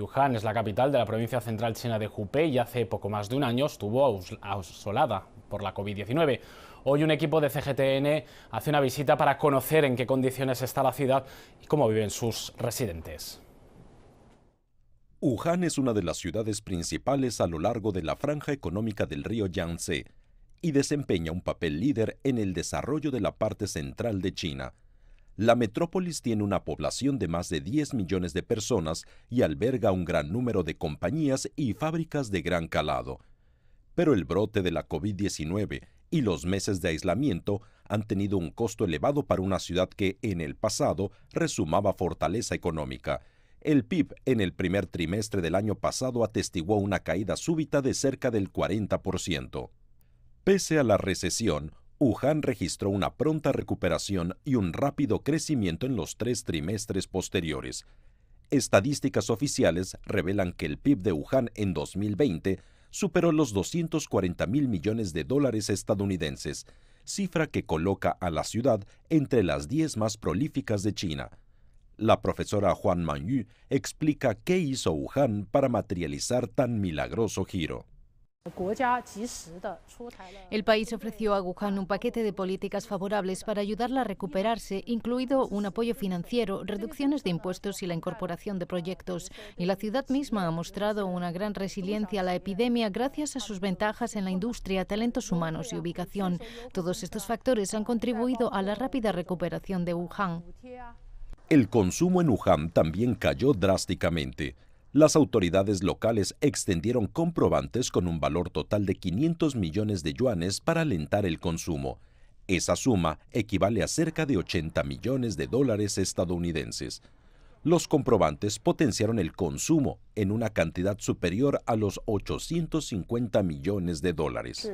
Wuhan es la capital de la provincia central china de Hubei y hace poco más de un año estuvo asolada por la COVID-19. Hoy un equipo de CGTN hace una visita para conocer en qué condiciones está la ciudad y cómo viven sus residentes. Wuhan es una de las ciudades principales a lo largo de la franja económica del río Yangtze y desempeña un papel líder en el desarrollo de la parte central de China la metrópolis tiene una población de más de 10 millones de personas y alberga un gran número de compañías y fábricas de gran calado. Pero el brote de la COVID-19 y los meses de aislamiento han tenido un costo elevado para una ciudad que en el pasado resumaba fortaleza económica. El PIB en el primer trimestre del año pasado atestiguó una caída súbita de cerca del 40%. Pese a la recesión, Wuhan registró una pronta recuperación y un rápido crecimiento en los tres trimestres posteriores. Estadísticas oficiales revelan que el PIB de Wuhan en 2020 superó los 240 mil millones de dólares estadounidenses, cifra que coloca a la ciudad entre las 10 más prolíficas de China. La profesora Juan Manyu explica qué hizo Wuhan para materializar tan milagroso giro. El país ofreció a Wuhan un paquete de políticas favorables para ayudarla a recuperarse, incluido un apoyo financiero, reducciones de impuestos y la incorporación de proyectos. Y la ciudad misma ha mostrado una gran resiliencia a la epidemia gracias a sus ventajas en la industria, talentos humanos y ubicación. Todos estos factores han contribuido a la rápida recuperación de Wuhan. El consumo en Wuhan también cayó drásticamente las autoridades locales extendieron comprobantes con un valor total de 500 millones de yuanes para alentar el consumo. Esa suma equivale a cerca de 80 millones de dólares estadounidenses. Los comprobantes potenciaron el consumo en una cantidad superior a los 850 millones de dólares.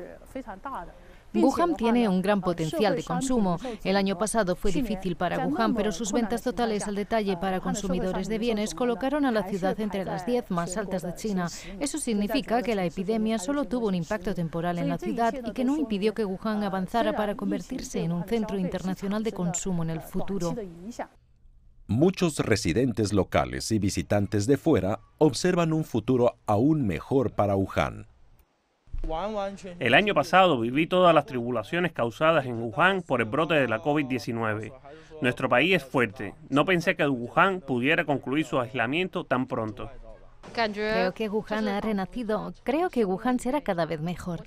Wuhan tiene un gran ah, potencial de consumo. El año pasado fue difícil para Wuhan, pero sus ventas totales al detalle ah, para ah, consumidores de bienes colocaron a la ciudad entre las 10 más altas de China. Eso significa que la epidemia solo tuvo un impacto temporal en la ciudad y que no impidió que Wuhan avanzara para convertirse en un centro internacional de consumo en el futuro. Muchos residentes locales y visitantes de fuera observan un futuro aún mejor para Wuhan. El año pasado viví todas las tribulaciones causadas en Wuhan por el brote de la COVID-19. Nuestro país es fuerte. No pensé que Wuhan pudiera concluir su aislamiento tan pronto. Creo que Wuhan ha renacido. Creo que Wuhan será cada vez mejor.